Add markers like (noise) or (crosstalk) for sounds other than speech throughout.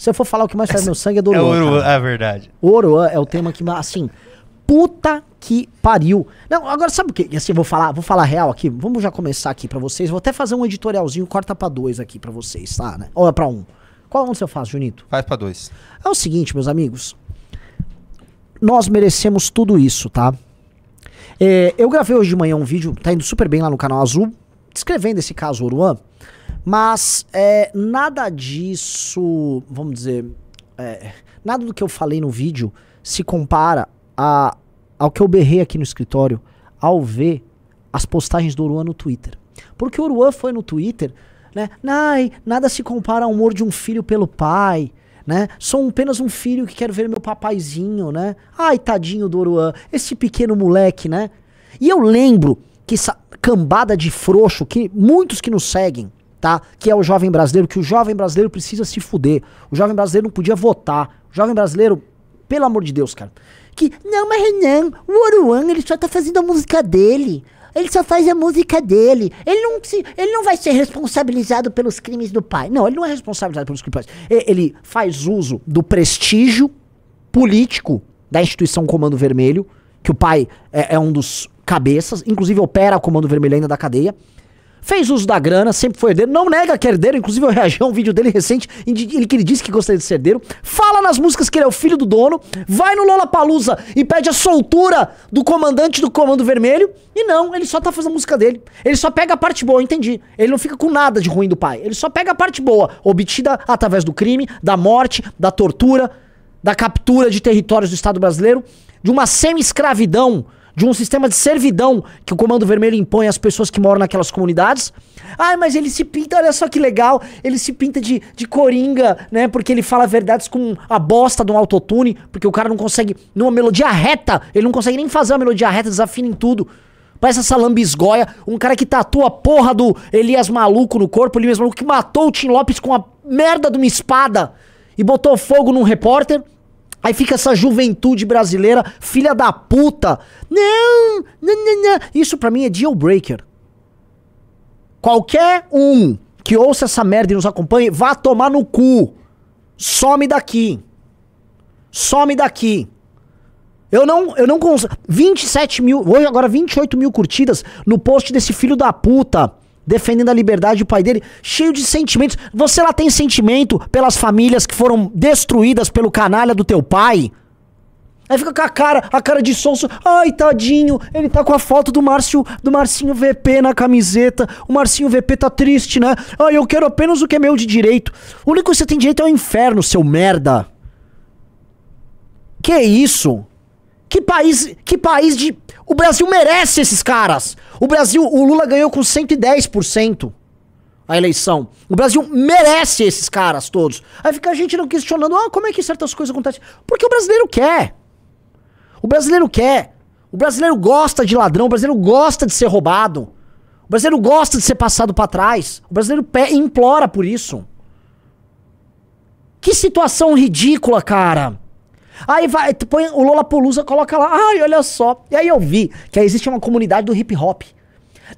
Se eu for falar o que mais faz meu sangue é do Oruan. É, é verdade. O é o tema que, assim, puta que pariu. Não, agora sabe o que? Assim, vou falar, vou falar real aqui. Vamos já começar aqui para vocês. Vou até fazer um editorialzinho, corta para dois aqui para vocês, tá? Né? Ou é pra um? Qual onde você faz Junito? Faz para dois. É o seguinte, meus amigos. Nós merecemos tudo isso, tá? É, eu gravei hoje de manhã um vídeo, tá indo super bem lá no canal Azul, descrevendo esse caso Oruan. Mas é, nada disso, vamos dizer, é, nada do que eu falei no vídeo se compara a, ao que eu berrei aqui no escritório ao ver as postagens do Oruan no Twitter. Porque o Oruan foi no Twitter, né? Ai, nada se compara ao amor de um filho pelo pai. Né? Sou apenas um filho que quer ver meu papaizinho, né? Ai, tadinho do Oruan, esse pequeno moleque, né? E eu lembro que essa cambada de frouxo, que muitos que nos seguem, tá? Que é o jovem brasileiro, que o jovem brasileiro precisa se fuder. O jovem brasileiro não podia votar. O jovem brasileiro, pelo amor de Deus, cara. Que, não, mas Renan, o Oruan, ele só tá fazendo a música dele. Ele só faz a música dele. Ele não, se, ele não vai ser responsabilizado pelos crimes do pai. Não, ele não é responsabilizado pelos crimes do pai. Ele faz uso do prestígio político da instituição Comando Vermelho, que o pai é, é um dos cabeças, inclusive opera o Comando Vermelho ainda da cadeia. Fez uso da grana, sempre foi herdeiro, não nega que é herdeiro, inclusive eu reagi a um vídeo dele recente ele que ele disse que gostaria de ser herdeiro. Fala nas músicas que ele é o filho do dono, vai no Lollapalooza e pede a soltura do comandante do Comando Vermelho. E não, ele só tá fazendo a música dele. Ele só pega a parte boa, entendi. Ele não fica com nada de ruim do pai. Ele só pega a parte boa, obtida através do crime, da morte, da tortura, da captura de territórios do Estado brasileiro, de uma semi-escravidão de um sistema de servidão que o Comando Vermelho impõe às pessoas que moram naquelas comunidades. Ai, mas ele se pinta, olha só que legal, ele se pinta de, de coringa, né? Porque ele fala verdades com a bosta de um autotune, porque o cara não consegue, numa melodia reta, ele não consegue nem fazer uma melodia reta, desafina em tudo. Parece essa lambisgoia, um cara que tatua a porra do Elias Maluco no corpo, Elias Maluco que matou o Tim Lopes com a merda de uma espada e botou fogo num repórter. Aí fica essa juventude brasileira, filha da puta. Não, não, não, não. Isso para mim é deal breaker. Qualquer um que ouça essa merda e nos acompanhe, vá tomar no cu. Some daqui. Some daqui. Eu não, eu não consigo. 27 mil, hoje agora 28 mil curtidas no post desse filho da puta defendendo a liberdade do pai dele, cheio de sentimentos. Você lá tem sentimento pelas famílias que foram destruídas pelo canalha do teu pai? Aí fica com a cara, a cara de sonso. Ai, tadinho, ele tá com a foto do Márcio, do Marcinho VP na camiseta. O Marcinho VP tá triste, né? Ai, eu quero apenas o que é meu de direito. O único que você tem direito é o inferno, seu merda. Que isso? Que país, que país de o Brasil merece esses caras. O Brasil, o Lula ganhou com 110% a eleição. O Brasil merece esses caras todos. Aí fica a gente não questionando, ah, como é que certas coisas acontecem? Porque o brasileiro quer. O brasileiro quer. O brasileiro gosta de ladrão, o brasileiro gosta de ser roubado. O brasileiro gosta de ser passado para trás. O brasileiro implora por isso. Que situação ridícula, cara. Aí vai, tu põe o Lola Polusa, coloca lá. Ai, olha só. E aí eu vi que existe uma comunidade do hip hop.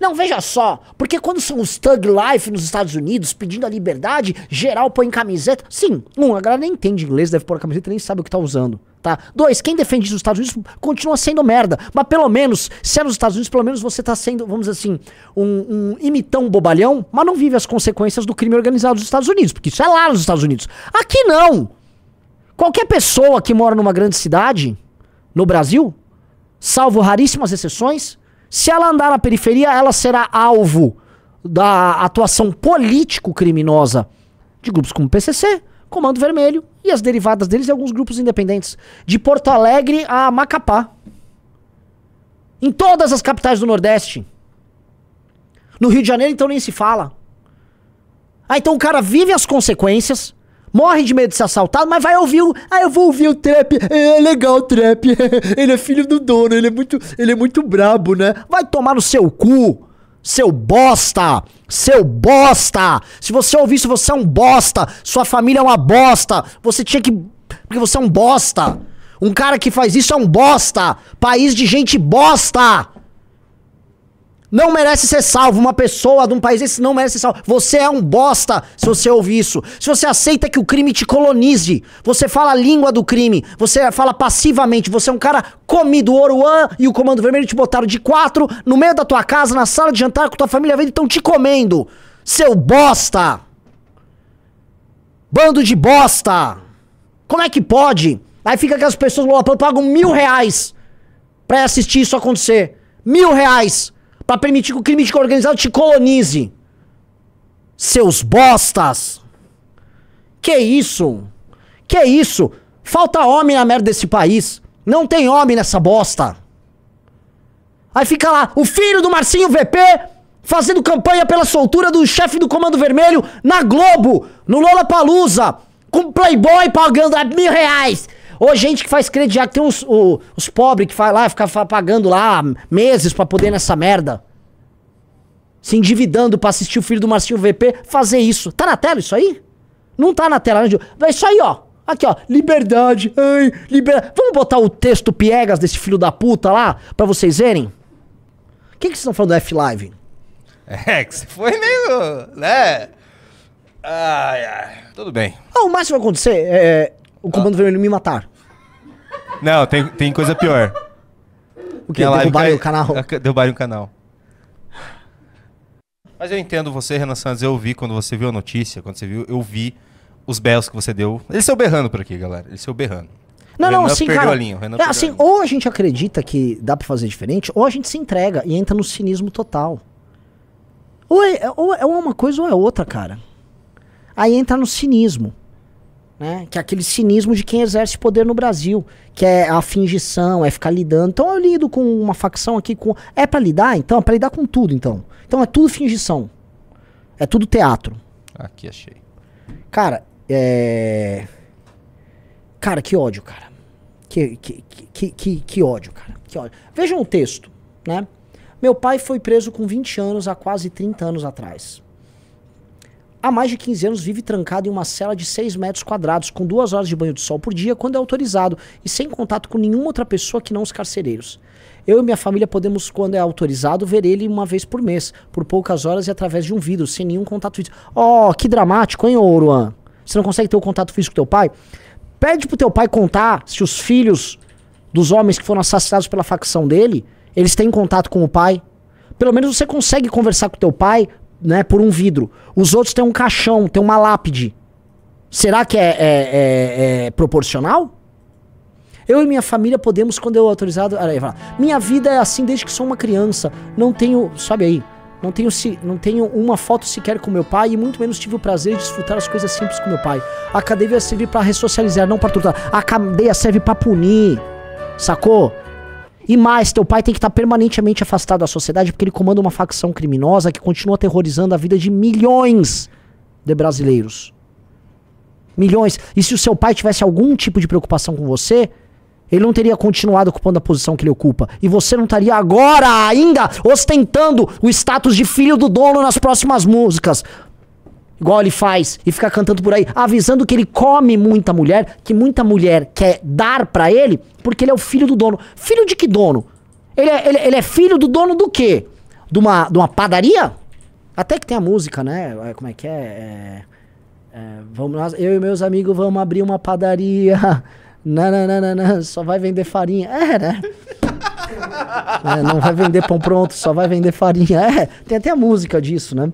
Não, veja só, porque quando são os Thug Life nos Estados Unidos pedindo a liberdade, geral põe camiseta. Sim, um, a galera nem entende inglês, deve pôr a camiseta nem sabe o que tá usando. Tá? Dois, quem defende os Estados Unidos continua sendo merda. Mas pelo menos, se é nos Estados Unidos, pelo menos você tá sendo, vamos dizer assim, um, um imitão bobalhão, mas não vive as consequências do crime organizado dos Estados Unidos, porque isso é lá nos Estados Unidos. Aqui não! Qualquer pessoa que mora numa grande cidade, no Brasil, salvo raríssimas exceções, se ela andar na periferia, ela será alvo da atuação político-criminosa de grupos como o PCC, Comando Vermelho e as derivadas deles e alguns grupos independentes. De Porto Alegre a Macapá. Em todas as capitais do Nordeste. No Rio de Janeiro, então, nem se fala. Ah, então o cara vive as consequências morre de medo de ser assaltado, mas vai ouvir o. Ah, eu vou ouvir o trap. É, é legal o trap. (laughs) ele é filho do dono, ele é muito, ele é muito brabo, né? Vai tomar no seu cu. Seu bosta! Seu bosta! Se você ouvir isso, você é um bosta! Sua família é uma bosta! Você tinha que. Porque você é um bosta! Um cara que faz isso é um bosta! País de gente bosta! Não merece ser salvo. Uma pessoa de um país desse não merece ser salvo. Você é um bosta se você ouvir isso. Se você aceita que o crime te colonize, você fala a língua do crime, você fala passivamente, você é um cara comido. O Oruan e o Comando Vermelho te botaram de quatro no meio da tua casa, na sala de jantar com tua família vendo, estão te comendo. Seu bosta! Bando de bosta! Como é que pode? Aí fica que as pessoas pagam mil reais pra assistir isso acontecer. Mil reais! para permitir que o crime organizado te colonize. Seus bostas! Que isso? Que isso? Falta homem na merda desse país. Não tem homem nessa bosta. Aí fica lá o filho do Marcinho VP fazendo campanha pela soltura do chefe do Comando Vermelho na Globo, no Lola Palusa, com Playboy pagando mil reais. Ou gente que faz crediário, tem os os pobres que faz lá, fica pagando lá meses para poder nessa merda. Se endividando pra assistir o filho do Marcinho VP fazer isso. Tá na tela isso aí? Não tá na tela, né? É isso aí, ó. Aqui, ó. Liberdade. Ai, liberdade. Vamos botar o texto piegas desse filho da puta lá pra vocês verem? O que, que vocês estão falando do F-Live? (laughs) É, que você foi meio. né? Ai, ai. Tudo bem. Ah, o máximo que vai acontecer é, é o Comando ah. Vermelho me matar. Não, tem, tem coisa pior. O que? Derrubaram o canal? (laughs) É, Derrubaram o canal. Mas eu entendo você, Renan Santos. Eu vi quando você viu a notícia, quando você viu, eu vi os belos que você deu. Ele saiu berrando por aqui, galera. Ele saiu berrando. Não, o não, assim, cara. A linha, é, assim, ou a gente acredita que dá para fazer diferente, ou a gente se entrega e entra no cinismo total. Ou é, ou é uma coisa ou é outra, cara. Aí entra no cinismo. Né? Que é aquele cinismo de quem exerce poder no Brasil, que é a fingição, é ficar lidando. Então eu lido com uma facção aqui com é para lidar, então, é para lidar com tudo, então. Então é tudo fingição. É tudo teatro. Aqui achei. Cara, é Cara, que ódio, cara. Que que, que, que, que ódio, cara. Que ódio. Vejam o texto, né? Meu pai foi preso com 20 anos há quase 30 anos atrás há mais de 15 anos vive trancado em uma cela de 6 metros quadrados, com duas horas de banho de sol por dia, quando é autorizado, e sem contato com nenhuma outra pessoa que não os carcereiros. Eu e minha família podemos, quando é autorizado, ver ele uma vez por mês, por poucas horas e através de um vidro, sem nenhum contato físico. Oh, que dramático, hein, Oruan? Você não consegue ter o contato físico com teu pai? Pede pro teu pai contar se os filhos dos homens que foram assassinados pela facção dele, eles têm contato com o pai. Pelo menos você consegue conversar com teu pai né, por um vidro. Os outros têm um caixão, têm uma lápide. Será que é, é, é, é proporcional? Eu e minha família podemos, quando eu autorizado, minha vida é assim desde que sou uma criança. Não tenho, sabe aí, não tenho, não tenho uma foto sequer com meu pai e muito menos tive o prazer de desfrutar as coisas simples com meu pai. A cadeia serve para ressocializar, não para torturar. A cadeia serve para punir, sacou? E mais, teu pai tem que estar tá permanentemente afastado da sociedade porque ele comanda uma facção criminosa que continua aterrorizando a vida de milhões de brasileiros. Milhões. E se o seu pai tivesse algum tipo de preocupação com você, ele não teria continuado ocupando a posição que ele ocupa. E você não estaria agora ainda ostentando o status de filho do dono nas próximas músicas igual ele faz, e fica cantando por aí, avisando que ele come muita mulher, que muita mulher quer dar para ele, porque ele é o filho do dono. Filho de que dono? Ele é, ele, ele é filho do dono do quê? De uma, de uma padaria? Até que tem a música, né? É, como é que é? é, é vamos nós, eu e meus amigos vamos abrir uma padaria. (laughs) Nananana, só vai vender farinha. É, né? (laughs) É, não vai vender pão pronto, só vai vender farinha. É, tem até a música disso, né?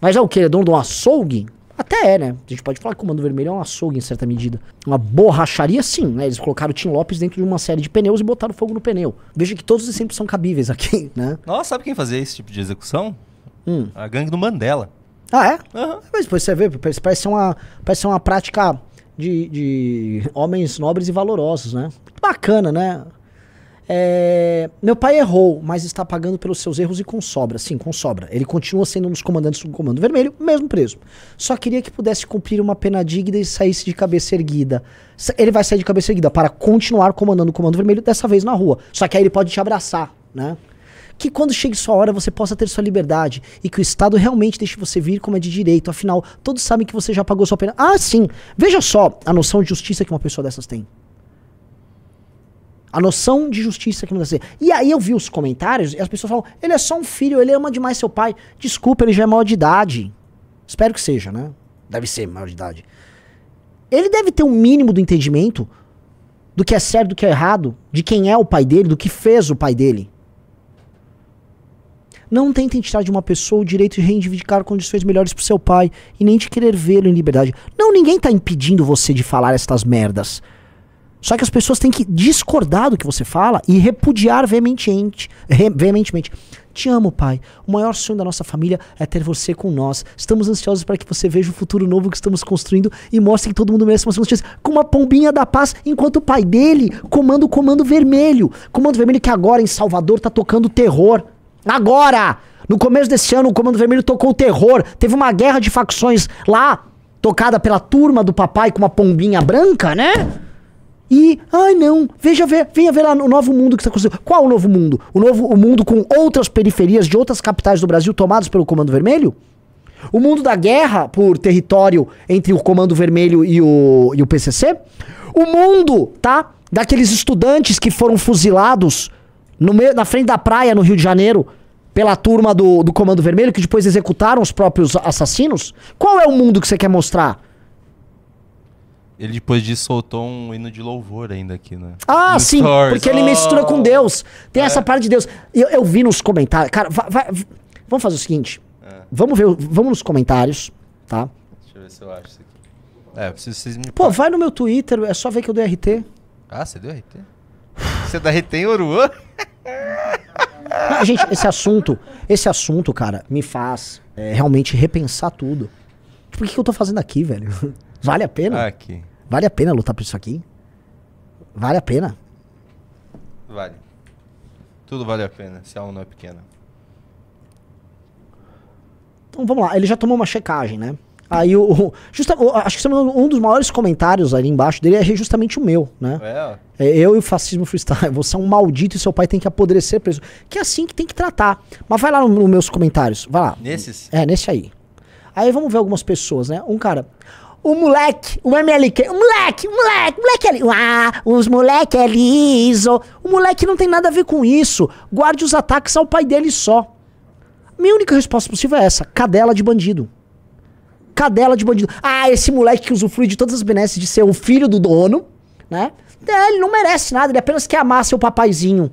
Mas é o que? Ele é dono de um açougue? Até é, né? A gente pode falar que o Comando Vermelho é um açougue em certa medida. Uma borracharia, sim, né? Eles colocaram o Tim Lopes dentro de uma série de pneus e botaram fogo no pneu. Veja que todos os exemplos são cabíveis aqui, (laughs) né? Nossa, sabe quem fazia esse tipo de execução? Hum. A gangue do Mandela. Ah, é? Uhum. Mas depois você vê, parece ser uma, parece ser uma prática de, de homens nobres e valorosos, né? Bacana, né? É, meu pai errou, mas está pagando pelos seus erros e com sobra. Sim, com sobra. Ele continua sendo um dos comandantes do Comando Vermelho, mesmo preso. Só queria que pudesse cumprir uma pena digna e saísse de cabeça erguida. Ele vai sair de cabeça erguida para continuar comandando o Comando Vermelho, dessa vez na rua. Só que aí ele pode te abraçar, né? que quando chegue sua hora você possa ter sua liberdade e que o Estado realmente deixe você vir como é de direito. Afinal, todos sabem que você já pagou sua pena. Ah, sim! Veja só a noção de justiça que uma pessoa dessas tem. A noção de justiça que não deve ser. E aí eu vi os comentários e as pessoas falam: ele é só um filho, ele ama demais seu pai. Desculpa, ele já é maior de idade. Espero que seja, né? Deve ser maior de idade. Ele deve ter um mínimo do entendimento do que é certo, do que é errado, de quem é o pai dele, do que fez o pai dele. Não tenta tirar de uma pessoa o direito de reivindicar condições melhores pro seu pai e nem de querer vê-lo em liberdade. Não, ninguém tá impedindo você de falar estas merdas. Só que as pessoas têm que discordar do que você fala e repudiar veementemente. veementemente. Te amo, pai. O maior sonho da nossa família é ter você com nós. Estamos ansiosos para que você veja o futuro novo que estamos construindo e mostre que todo mundo merece uma segunda Com uma pombinha da paz, enquanto o pai dele comanda o Comando Vermelho. Comando Vermelho que agora em Salvador está tocando terror. Agora! No começo desse ano, o Comando Vermelho tocou terror. Teve uma guerra de facções lá, tocada pela turma do papai com uma pombinha branca, né? E, ai não, veja ver, venha ver lá o novo mundo que está acontecendo. Qual o novo mundo? O novo o mundo com outras periferias de outras capitais do Brasil tomadas pelo Comando Vermelho? O mundo da guerra por território entre o Comando Vermelho e o, e o PCC? O mundo, tá? Daqueles estudantes que foram fuzilados no meio, na frente da praia no Rio de Janeiro pela turma do, do Comando Vermelho que depois executaram os próprios assassinos? Qual é o mundo que você quer mostrar? ele depois disso soltou um hino de louvor ainda aqui, né? Ah, no sim, Stories. porque ele oh. mistura com oh! Deus. Tem é. essa parte de Deus. Eu, eu vi nos comentários. Cara, vai, vai, vamos fazer o seguinte. É. Vamos ver, vamos nos comentários, tá? Deixa eu ver se eu acho isso aqui. É, preciso vocês me. Pô, vai no meu Twitter, é só ver que eu dei RT. Ah, você deu RT? você dá RT em Oruã? Não, gente, esse assunto, esse assunto, cara, me faz é, realmente repensar tudo. Tipo, o que, que eu tô fazendo aqui, velho? (laughs) Vale a pena? Aqui. Vale a pena lutar por isso aqui? Vale a pena? Vale. Tudo vale a pena, se a aula não é pequena. Então vamos lá, ele já tomou uma checagem, né? Aí o. o justa, o, acho que um dos maiores comentários ali embaixo dele é justamente o meu, né? É. é eu e o fascismo freestyle. (laughs) Você é um maldito e seu pai tem que apodrecer preso. Que é assim que tem que tratar. Mas vai lá nos no meus comentários. Vai lá. Nesses? É, nesse aí. Aí vamos ver algumas pessoas, né? Um cara o moleque, o MLK, o moleque, o moleque, o moleque é liso. Ah, os moleque é liso. O moleque não tem nada a ver com isso. Guarde os ataques ao pai dele só. Minha única resposta possível é essa: cadela de bandido. Cadela de bandido. Ah, esse moleque que usufrui de todas as benesses de ser o filho do dono, né? É, ele não merece nada, ele apenas quer amar seu papaizinho.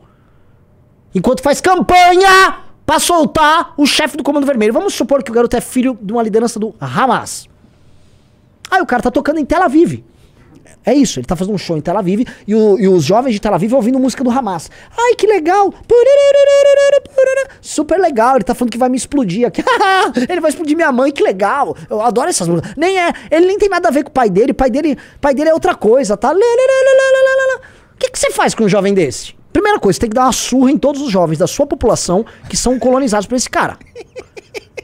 Enquanto faz campanha pra soltar o chefe do Comando Vermelho. Vamos supor que o garoto é filho de uma liderança do Hamas. Aí ah, o cara tá tocando em Tel Aviv. É isso, ele tá fazendo um show em Tel Aviv e, o, e os jovens de Tel Aviv ouvindo música do Hamas. Ai, que legal! Super legal, ele tá falando que vai me explodir aqui. (laughs) ele vai explodir minha mãe, que legal! Eu adoro essas músicas. Nem é, ele nem tem nada a ver com o pai dele, o pai dele, pai dele é outra coisa, tá? O que, que você faz com um jovem desse? Primeira coisa, você tem que dar uma surra em todos os jovens da sua população que são colonizados por esse cara.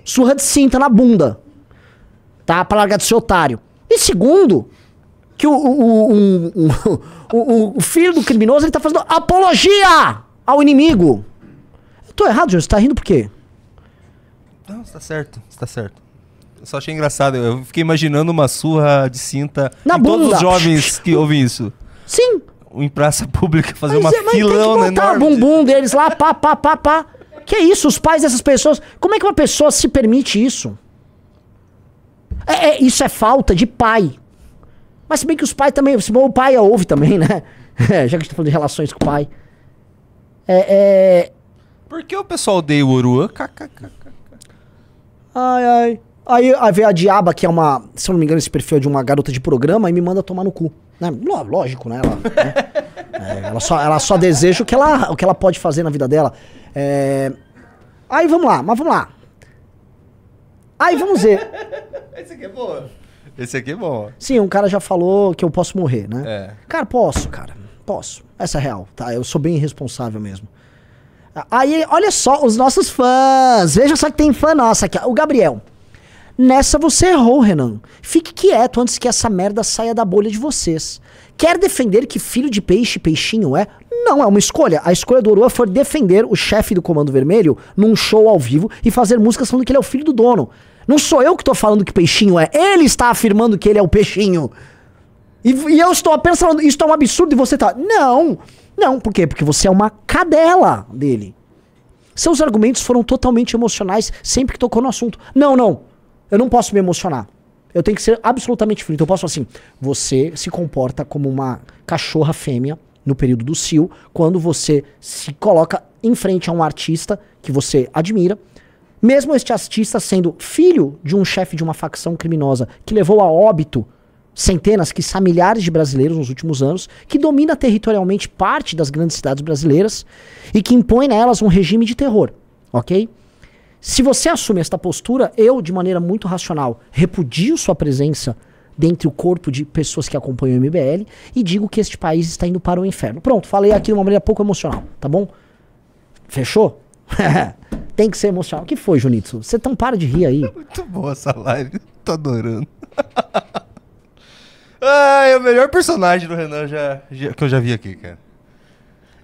Surra de cinta na bunda. Tá? Pra largar de seu otário. E segundo, que o, o, o, (laughs) o filho do criminoso está fazendo apologia ao inimigo. Eu tô errado, Júlio Você tá rindo por quê? Não, você tá certo, você tá certo. Eu só achei engraçado, eu fiquei imaginando uma surra de cinta Na em bunda. todos os jovens que (laughs) ouvem isso. Sim. Em praça pública, fazer é, mas, uma mas filão tem que né, enorme. o bumbum deles lá, pá, pá, pá, pá. Que é isso, os pais dessas pessoas... Como é que uma pessoa se permite isso? É, é, isso é falta de pai. Mas se bem que os pais também. Se bom, o pai ouve também, (laughs) né? É, já que a gente tá falando de relações com o pai. É. é... Por que o pessoal odeia o Oruan? Ai, ai. Aí, aí veio a Diaba, que é uma. Se eu não me engano, esse perfil é de uma garota de programa, e me manda tomar no cu. Né? Lógico, né? Ela, né? É, ela, só, ela só deseja o que ela, o que ela pode fazer na vida dela. É... Aí vamos lá, mas vamos lá. Aí vamos ver. Esse aqui é bom. Esse aqui é bom. Sim, um cara já falou que eu posso morrer, né? É. Cara, posso, cara. Posso. Essa é real, tá? Eu sou bem irresponsável mesmo. Aí, olha só, os nossos fãs. Veja só que tem fã nossa aqui. O Gabriel. Nessa você errou, Renan. Fique quieto antes que essa merda saia da bolha de vocês. Quer defender que filho de peixe peixinho é? Não é uma escolha. A escolha do Oroa foi defender o chefe do Comando Vermelho num show ao vivo e fazer música falando que ele é o filho do dono. Não sou eu que estou falando que peixinho é. Ele está afirmando que ele é o peixinho. E, e eu estou apenas falando, isso é um absurdo e você tá. Não! Não, por quê? Porque você é uma cadela dele. Seus argumentos foram totalmente emocionais sempre que tocou no assunto. Não, não. Eu não posso me emocionar. Eu tenho que ser absolutamente frio. Então eu posso assim: você se comporta como uma cachorra fêmea no período do cio, quando você se coloca em frente a um artista que você admira mesmo este artista sendo filho de um chefe de uma facção criminosa que levou a óbito centenas, quiçá milhares de brasileiros nos últimos anos, que domina territorialmente parte das grandes cidades brasileiras e que impõe nelas um regime de terror, ok? Se você assume esta postura, eu, de maneira muito racional, repudio sua presença dentro o corpo de pessoas que acompanham o MBL e digo que este país está indo para o inferno. Pronto, falei aqui de uma maneira pouco emocional, tá bom? Fechou? (laughs) Tem que ser emocional. O que foi, Junitsu? Você tão para de rir aí. (laughs) Muito boa essa live. Tô adorando. ah, (laughs) é o melhor personagem do Renan já, já, que eu já vi aqui, cara.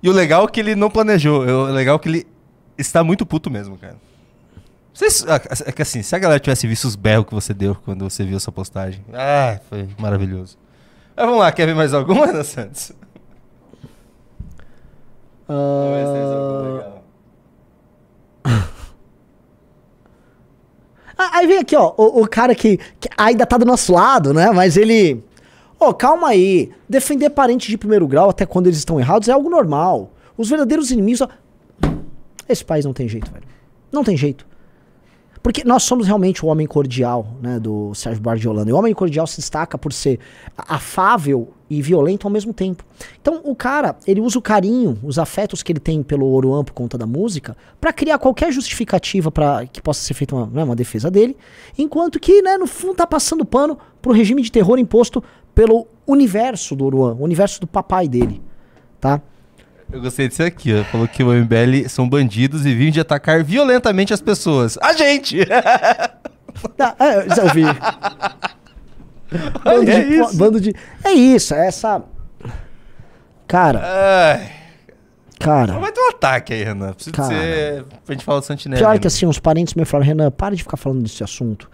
E o legal é que ele não planejou. O legal é que ele está muito puto mesmo, cara. Vocês, ah, é, é que assim, se a galera tivesse visto os berros que você deu quando você viu essa postagem. Ah, foi maravilhoso. Mas vamos lá, quer ver mais alguma, Ana Santos? Uh... Ah, não, legal. Ah, aí vem aqui, ó, o, o cara que, que, ainda tá do nosso lado, né? Mas ele. Ô, oh, calma aí. Defender parentes de primeiro grau até quando eles estão errados é algo normal. Os verdadeiros inimigos. Ó... Esse país não tem jeito, velho. Não tem jeito. Porque nós somos realmente o homem cordial, né, do Sérgio Bardiolano. E o homem cordial se destaca por ser afável e violento ao mesmo tempo. Então, o cara, ele usa o carinho, os afetos que ele tem pelo Oruan por conta da música, para criar qualquer justificativa para que possa ser feita uma, né, uma defesa dele, enquanto que, né, no fundo tá passando pano pro regime de terror imposto pelo universo do Oruan, o universo do papai dele, tá? Eu gostei disso aqui, ó. Falou que o MBL são bandidos e vivem de atacar violentamente as pessoas. A gente! (laughs) Tá, é, eu já ouvi. (laughs) Bando, é de, isso. bando de. É isso, é essa. Cara. Ai. Cara. Vai ter um ataque aí, Renan. Precisa cara, ser. Pra gente falar do Santinelli. Pior né? que assim, os parentes me falaram, Renan, para de ficar falando desse assunto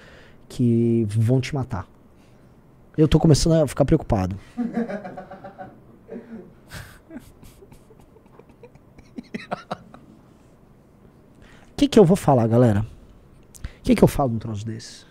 que vão te matar. Eu tô começando a ficar preocupado. (laughs) O (laughs) que, que eu vou falar, galera? O que, que eu falo num troço desse?